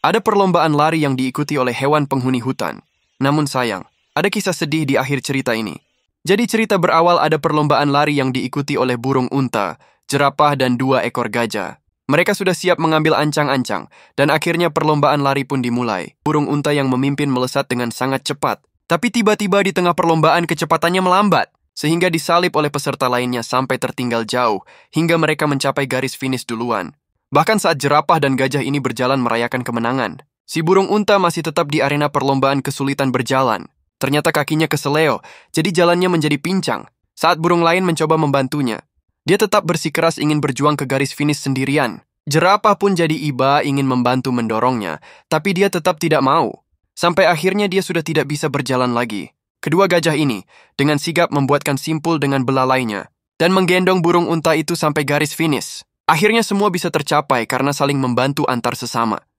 Ada perlombaan lari yang diikuti oleh hewan penghuni hutan. Namun sayang, ada kisah sedih di akhir cerita ini. Jadi cerita berawal ada perlombaan lari yang diikuti oleh burung unta, jerapah, dan dua ekor gajah. Mereka sudah siap mengambil ancang-ancang, dan akhirnya perlombaan lari pun dimulai. Burung unta yang memimpin melesat dengan sangat cepat. Tapi tiba-tiba di tengah perlombaan kecepatannya melambat sehingga disalip oleh peserta lainnya sampai tertinggal jauh, hingga mereka mencapai garis finish duluan. Bahkan saat jerapah dan gajah ini berjalan merayakan kemenangan, si burung unta masih tetap di arena perlombaan kesulitan berjalan. Ternyata kakinya keseleo, jadi jalannya menjadi pincang. Saat burung lain mencoba membantunya, dia tetap bersikeras ingin berjuang ke garis finish sendirian. Jerapah pun jadi iba ingin membantu mendorongnya, tapi dia tetap tidak mau. Sampai akhirnya dia sudah tidak bisa berjalan lagi. Kedua gajah ini dengan sigap membuatkan simpul dengan belalainya dan menggendong burung unta itu sampai garis finish. Akhirnya semua bisa tercapai karena saling membantu antar sesama.